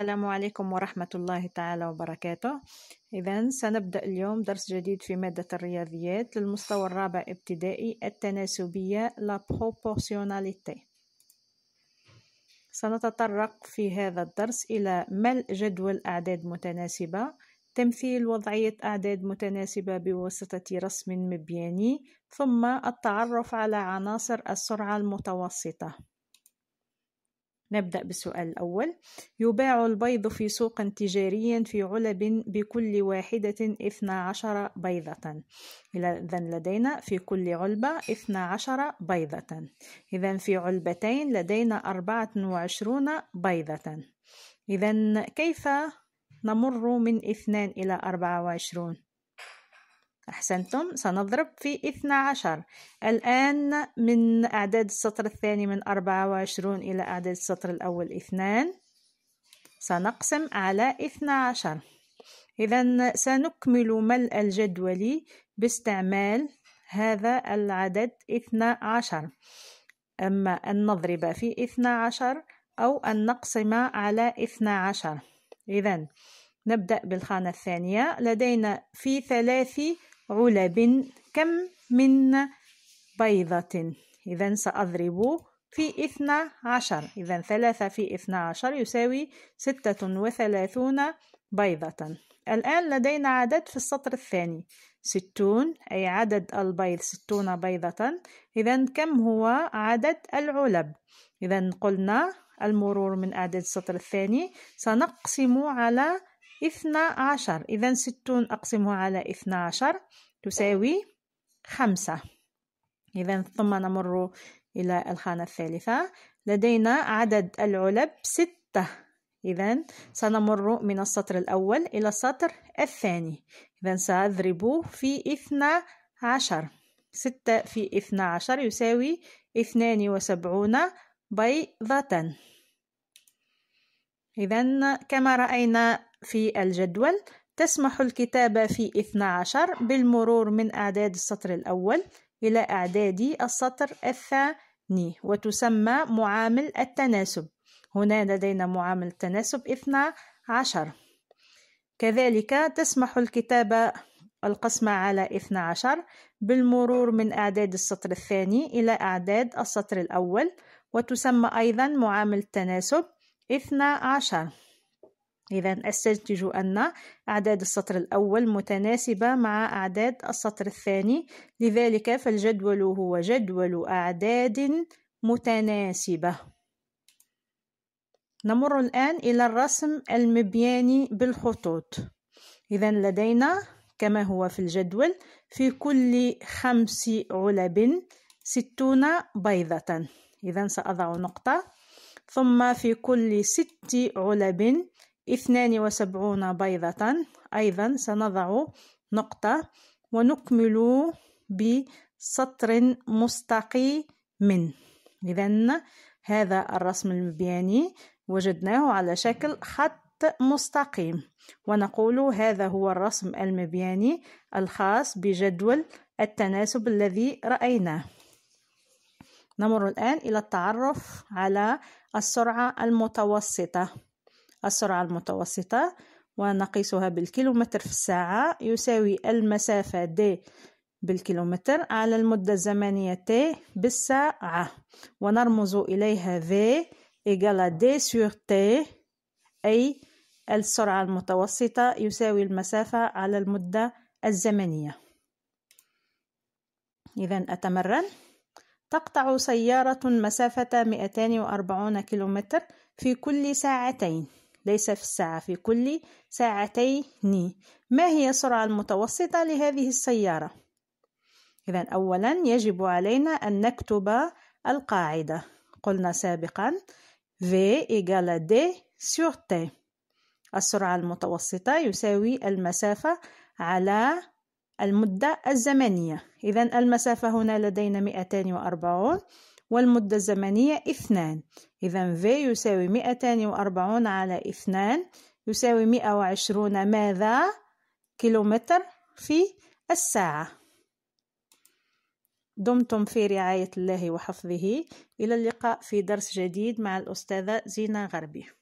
السلام عليكم ورحمة الله تعالى وبركاته إذا سنبدأ اليوم درس جديد في مادة الرياضيات للمستوى الرابع ابتدائي التناسبية لا بروبورسيوناليتي سنتطرق في هذا الدرس إلى ملء جدول أعداد متناسبة تمثيل وضعية أعداد متناسبة بواسطة رسم مبياني ثم التعرف على عناصر السرعة المتوسطة نبدأ بالسؤال الأول يباع البيض في سوق تجاري في علب بكل واحدة 12 بيضة إذا لدينا في كل علبة 12 بيضة إذا في علبتين لدينا 24 بيضة إذا كيف نمر من 2 إلى 24 أحسنتم سنضرب في اثنا عشر الآن من أعداد السطر الثاني من أربعة وعشرون إلى أعداد السطر الأول اثنان سنقسم على اثنا عشر إذا سنكمل ملء الجدول باستعمال هذا العدد اثنا عشر أما أن نضرب في اثنا عشر أو أن نقسم على اثنا عشر إذا نبدأ بالخانة الثانية لدينا في ثلاث علب كم من بيضة إذا سأضرب في اثنا عشر إذا ثلاثة في اثنا عشر يساوي ستة وثلاثون بيضة الآن لدينا عدد في السطر الثاني ستون أي عدد البيض ستون بيضة إذا كم هو عدد العلب إذا قلنا المرور من أعداد السطر الثاني سنقسم على اثنا عشر إذا ستون أقسمها على اثنا عشر تساوي خمسة إذا ثم نمر إلى الخانة الثالثة لدينا عدد العلب ستة إذا سنمر من السطر الأول إلى السطر الثاني إذا سأضرب في اثنا عشر ستة في اثنا عشر يساوي اثنان وسبعون بيضة إذا كما رأينا في الجدول تسمح الكتابة في 12 بالمرور من أعداد السطر الأول إلى أعداد السطر الثاني وتسمى معامل التناسب هنا لدينا معامل التناسب 12 كذلك تسمح الكتابة القسمة على 12 بالمرور من أعداد السطر الثاني إلى أعداد السطر الأول وتسمى أيضا معامل التناسب 12 إذا أستنتج أن أعداد السطر الأول متناسبة مع أعداد السطر الثاني لذلك فالجدول هو جدول أعداد متناسبة نمر الآن إلى الرسم المبياني بالخطوط إذا لدينا كما هو في الجدول في كل خمس علب ستون بيضة إذا سأضع نقطة ثم في كل ست علب اثنان وسبعون بيضة أيضا سنضع نقطة ونكمل بسطر مستقيم إذا هذا الرسم المبياني وجدناه على شكل خط مستقيم ونقول هذا هو الرسم المبياني الخاص بجدول التناسب الذي رأيناه نمر الآن إلى التعرف على السرعة المتوسطة السرعة المتوسطة ونقيسها بالكيلومتر في الساعة يساوي المسافة د بالكيلومتر على المدة الزمنية ت بالساعة ونرمز إليها V إيجالا D sur T أي السرعة المتوسطة يساوي المسافة على المدة الزمنية إذا أتمرن تقطع سيارة مسافة 240 كيلومتر في كل ساعتين ليس في الساعة في كل ساعتين ما هي السرعة المتوسطة لهذه السيارة؟ إذا أولا يجب علينا أن نكتب القاعدة قلنا سابقا V إيجال D سور T السرعة المتوسطة يساوي المسافة على المدة الزمنية إذا المسافة هنا لدينا 240 والمدة الزمنية اثنان إذا V يساوي 240 على اثنان يساوي 120 ماذا؟ كيلومتر في الساعة دمتم في رعاية الله وحفظه إلى اللقاء في درس جديد مع الأستاذة زينة غربي